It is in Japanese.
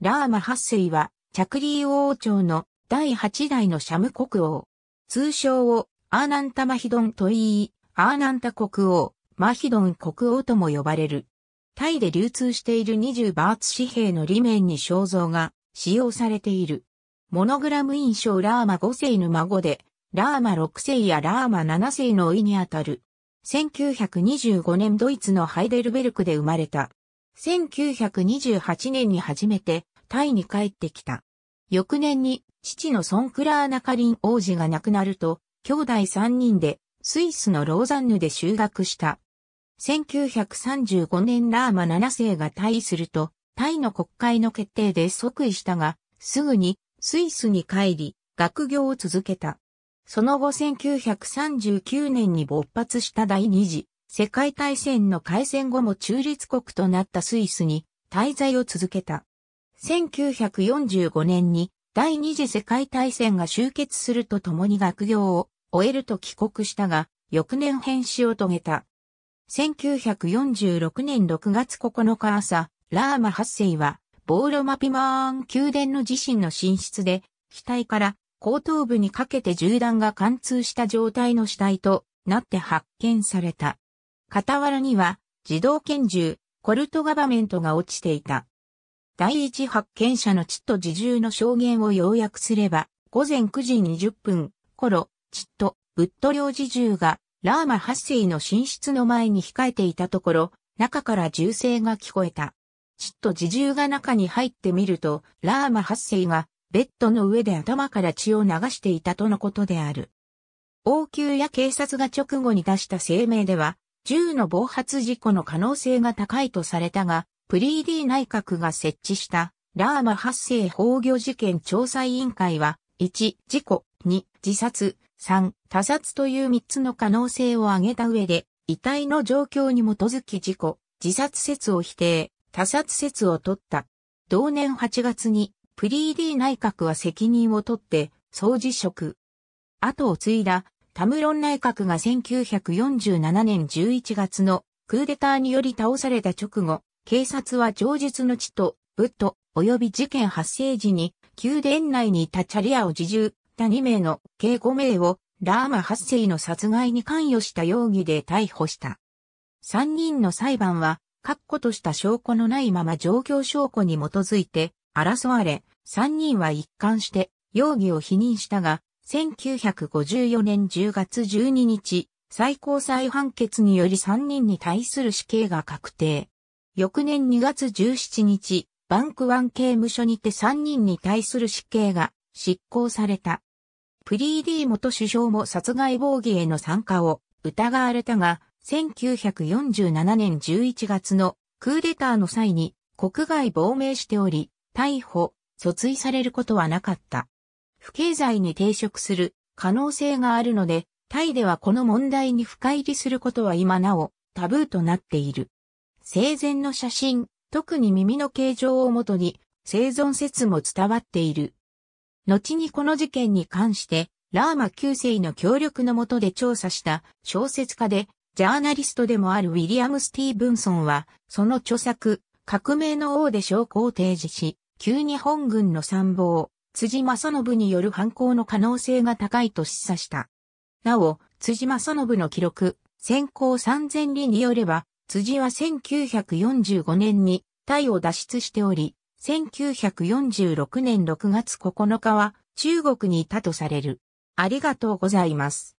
ラーマ8世は、チャクリー王朝の第8代のシャム国王。通称をアーナンタマヒドンと言い、アーナンタ国王、マヒドン国王とも呼ばれる。タイで流通している20バーツ紙幣の裏面に肖像が使用されている。モノグラム印象ラーマ5世の孫で、ラーマ6世やラーマ7世の甥にあたる。1925年ドイツのハイデルベルクで生まれた。1928年に初めてタイに帰ってきた。翌年に父のソンクラーナカリン王子が亡くなると、兄弟3人でスイスのローザンヌで修学した。1935年ラーマ7世が退位すると、タイの国会の決定で即位したが、すぐにスイスに帰り、学業を続けた。その後1939年に勃発した第二次世界大戦の開戦後も中立国となったスイスに滞在を続けた。1945年に第二次世界大戦が終結するとともに学業を終えると帰国したが、翌年変死を遂げた。1946年6月9日朝、ラーマ8世は、ボーロマピマーン宮殿の自身の寝室で、額から後頭部にかけて銃弾が貫通した状態の死体となって発見された。傍らには、自動拳銃、コルトガバメントが落ちていた。第一発見者のチット自重の証言を要約すれば、午前9時20分頃、チット、ブット領自重が、ラーマ8世の寝室の前に控えていたところ、中から銃声が聞こえた。チット自重が中に入ってみると、ラーマ8世が、ベッドの上で頭から血を流していたとのことである。応急や警察が直後に出した声明では、銃の暴発事故の可能性が高いとされたが、プリーディ内閣が設置したラーマ発生崩御事件調査委員会は、1、事故、2、自殺、3、他殺という3つの可能性を挙げた上で、遺体の状況に基づき事故、自殺説を否定、他殺説を取った。同年8月に、プリーディ内閣は責任を取って、総辞職。後を継いだ、タムロン内閣が1947年11月のクーデターにより倒された直後、警察は上述の地と、部と、及び事件発生時に、宮殿内にいたチャリアを自重、他2名の計5名を、ラーマ8世の殺害に関与した容疑で逮捕した。3人の裁判は、確固とした証拠のないまま状況証拠に基づいて、争われ、3人は一貫して、容疑を否認したが、1954年10月12日、最高裁判決により3人に対する死刑が確定。翌年2月17日、バンクワン刑務所にて3人に対する死刑が執行された。プリーディ元首相も殺害防御への参加を疑われたが、1947年11月のクーデターの際に国外亡命しており、逮捕、訴追されることはなかった。不経済に抵触する可能性があるので、タイではこの問題に深入りすることは今なおタブーとなっている。生前の写真、特に耳の形状をもとに生存説も伝わっている。後にこの事件に関して、ラーマ9世の協力のもとで調査した小説家で、ジャーナリストでもあるウィリアム・スティーブンソンは、その著作、革命の王で証拠を提示し、旧日本軍の参謀、辻正信による犯行の可能性が高いと示唆した。なお、辻正信の記録、先行3000里によれば、辻は1945年にタイを脱出しており、1946年6月9日は中国にいたとされる。ありがとうございます。